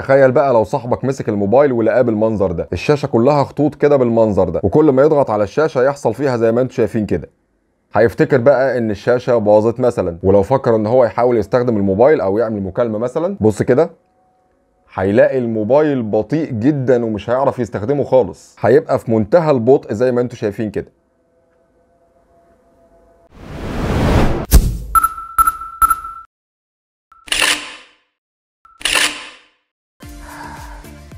تخيل بقى لو صاحبك مسك الموبايل ولقاه بالمنظر ده الشاشه كلها خطوط كده بالمنظر ده وكل ما يضغط على الشاشه يحصل فيها زي ما انتم شايفين كده هيفتكر بقى ان الشاشه باظت مثلا ولو فكر ان هو يحاول يستخدم الموبايل او يعمل مكالمه مثلا بص كده هيلاقي الموبايل بطيء جدا ومش هيعرف يستخدمه خالص هيبقى في منتهى البطء زي ما انتم شايفين كده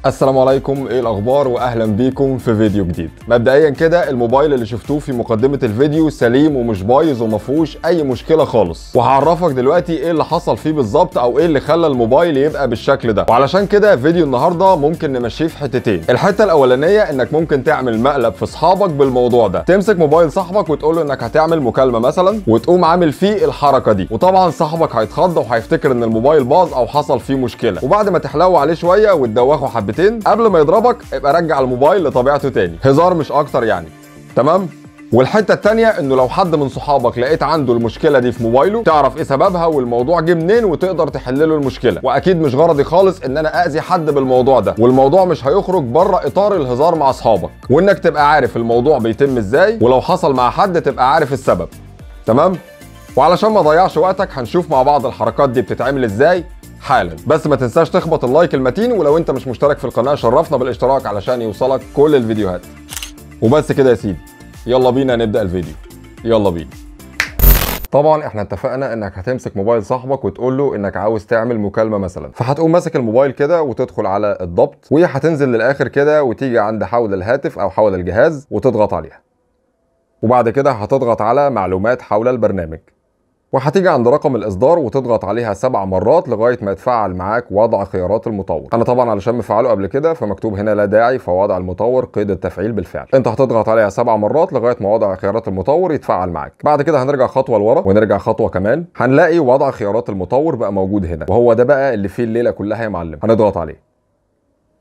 السلام عليكم ايه الاخبار واهلا بيكم في فيديو جديد مبدئيا كده الموبايل اللي شفتوه في مقدمه الفيديو سليم ومش بايظ وما فيهوش اي مشكله خالص وهعرفك دلوقتي ايه اللي حصل فيه بالظبط او ايه اللي خلى الموبايل يبقى بالشكل ده وعلشان كده فيديو النهارده ممكن نمشيه في حتتين الحته الاولانيه انك ممكن تعمل مقلب في اصحابك بالموضوع ده تمسك موبايل صاحبك وتقول له انك هتعمل مكالمه مثلا وتقوم عامل فيه الحركه دي وطبعا صاحبك هيتخض وهيفتكر ان الموبايل باظ او حصل فيه مشكله وبعد ما تحلو عليه شويه وتدوخه ضربتين قبل ما يضربك ابقى رجع الموبايل لطبيعته تاني هزار مش اكتر يعني تمام والحته التانيه انه لو حد من صحابك لقيت عنده المشكله دي في موبايله تعرف ايه سببها والموضوع جه منين وتقدر تحل له المشكله واكيد مش غرضي خالص ان انا اذي حد بالموضوع ده والموضوع مش هيخرج بره اطار الهزار مع اصحابك وانك تبقى عارف الموضوع بيتم ازاي ولو حصل مع حد تبقى عارف السبب تمام وعلشان ما ضيعش وقتك هنشوف مع بعض الحركات دي بتتعمل ازاي حالا بس ما تنساش تخبط اللايك المتين ولو انت مش مشترك في القناه شرفنا بالاشتراك علشان يوصلك كل الفيديوهات وبس كده يا سيدي يلا بينا نبدا الفيديو يلا بينا طبعا احنا اتفقنا انك هتمسك موبايل صاحبك وتقول له انك عاوز تعمل مكالمه مثلا فهتقوم ماسك الموبايل كده وتدخل على الضبط وهتنزل للاخر كده وتيجي عند حول الهاتف او حول الجهاز وتضغط عليها وبعد كده هتضغط على معلومات حول البرنامج وهتيجي عند رقم الاصدار وتضغط عليها سبع مرات لغايه ما يتفعل معاك وضع خيارات المطور انا طبعا علشان مفعله قبل كده فمكتوب هنا لا داعي فوضع المطور قيد التفعيل بالفعل انت هتضغط عليها سبع مرات لغايه ما وضع خيارات المطور يتفعل معاك بعد كده هنرجع خطوه لورا ونرجع خطوه كمان هنلاقي وضع خيارات المطور بقى موجود هنا وهو ده بقى اللي فيه الليله كلها يا معلم هنضغط عليه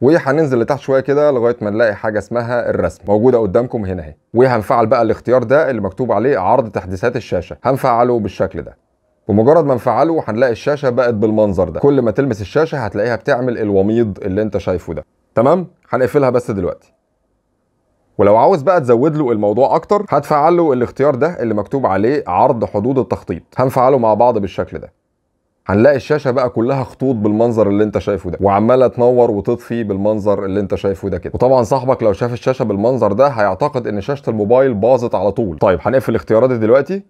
وهننزل لتحت شويه كده لغايه ما نلاقي حاجه اسمها الرسم موجوده قدامكم هنا اهي وهنفعل بقى الاختيار ده اللي مكتوب عليه عرض تحديثات الشاشه هنفعله بالشكل ده بمجرد ما نفعله هنلاقي الشاشه بقت بالمنظر ده كل ما تلمس الشاشه هتلاقيها بتعمل الوميض اللي انت شايفه ده تمام هنقفلها بس دلوقتي ولو عاوز بقى تزود له الموضوع اكتر هتفعل له الاختيار ده اللي مكتوب عليه عرض حدود التخطيط هنفعله مع بعض بالشكل ده هنلاقي الشاشه بقى كلها خطوط بالمنظر اللي انت شايفه ده وعماله تنور وتطفي بالمنظر اللي انت شايفه ده كده وطبعا صاحبك لو شاف الشاشه بالمنظر ده هيعتقد ان شاشه الموبايل باظت على طول طيب هنقفل اختياراتي دلوقتي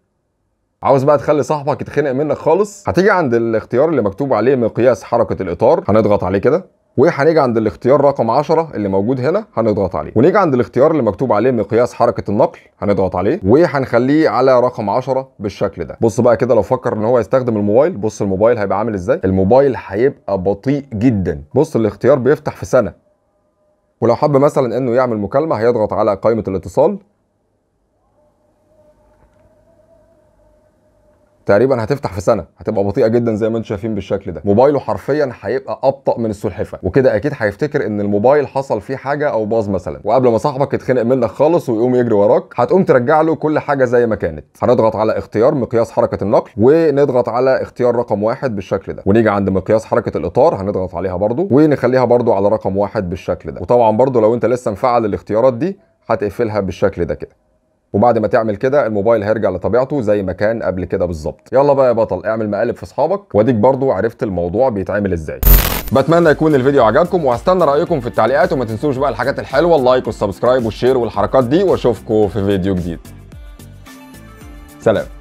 عاوز بقى تخلي صاحبك يتخنق منك خالص هتيجي عند الاختيار اللي مكتوب عليه مقياس حركه الاطار هنضغط عليه كده وهنيجي عند الاختيار رقم 10 اللي موجود هنا هنضغط عليه ونيجي عند الاختيار اللي مكتوب عليه مقياس حركه النقل هنضغط عليه وهنخليه على رقم 10 بالشكل ده بص بقى كده لو فكر ان هو يستخدم الموبايل بص الموبايل هيبقى عامل ازاي الموبايل هيبقى بطيء جدا بص الاختيار بيفتح في سنه ولو حب مثلا انه يعمل مكالمه هيضغط على قائمه الاتصال تقريبا هتفتح في سنه هتبقى بطيئه جدا زي ما انتم شايفين بالشكل ده موبايله حرفيا هيبقى ابطا من السلحفه وكده اكيد هيفتكر ان الموبايل حصل فيه حاجه او باظ مثلا وقبل ما صاحبك يتخنق منك خالص ويقوم يجري وراك هتقوم ترجع له كل حاجه زي ما كانت هنضغط على اختيار مقياس حركه النقل ونضغط على اختيار رقم واحد بالشكل ده ونيجي عند مقياس حركه الاطار هنضغط عليها برده ونخليها برده على رقم واحد بالشكل ده وطبعا برده لو انت لسه مفعل الاختيارات دي هتقفلها بالشكل ده كده وبعد ما تعمل كده الموبايل هيرجع لطبيعته زي ما كان قبل كده بالظبط يلا بقى يا بطل اعمل مقالب في اصحابك واديك برضو عرفت الموضوع بيتعمل ازاي بتمنى يكون الفيديو عجبكم وهستنى رايكم في التعليقات وما تنسوش بقى الحاجات الحلوه اللايك والسبسكرايب والشير والحركات دي واشوفكم في فيديو جديد سلام